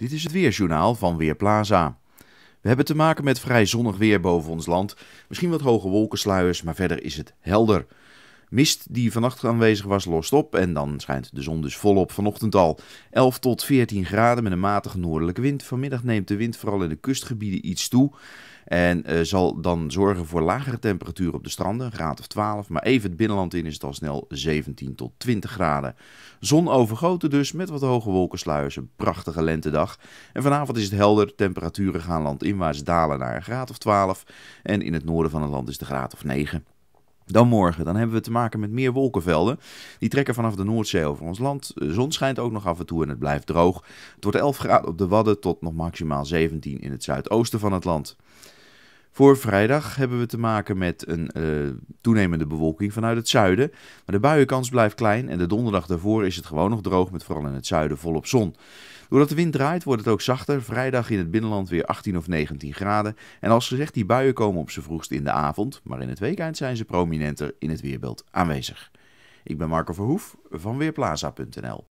Dit is het Weerjournaal van Weerplaza. We hebben te maken met vrij zonnig weer boven ons land. Misschien wat hoge wolkensluiers, maar verder is het helder. Mist die vannacht aanwezig was lost op en dan schijnt de zon dus volop vanochtend al. 11 tot 14 graden met een matige noordelijke wind. Vanmiddag neemt de wind vooral in de kustgebieden iets toe. En eh, zal dan zorgen voor lagere temperaturen op de stranden, een graad of 12. Maar even het binnenland in is het al snel 17 tot 20 graden. Zon overgoten dus met wat hoge wolkensluiers. Een prachtige lentedag. En vanavond is het helder. Temperaturen gaan landinwaarts dalen naar een graad of 12. En in het noorden van het land is de graad of 9. Dan morgen, dan hebben we te maken met meer wolkenvelden. Die trekken vanaf de Noordzee over ons land. De zon schijnt ook nog af en toe en het blijft droog. Het wordt 11 graden op de Wadden tot nog maximaal 17 in het zuidoosten van het land. Voor vrijdag hebben we te maken met een uh, toenemende bewolking vanuit het zuiden. Maar de buienkans blijft klein en de donderdag daarvoor is het gewoon nog droog met vooral in het zuiden volop zon. Doordat de wind draait wordt het ook zachter. Vrijdag in het binnenland weer 18 of 19 graden. En als gezegd, die buien komen op z'n vroegst in de avond. Maar in het weekend zijn ze prominenter in het weerbeeld aanwezig. Ik ben Marco Verhoef van Weerplaza.nl.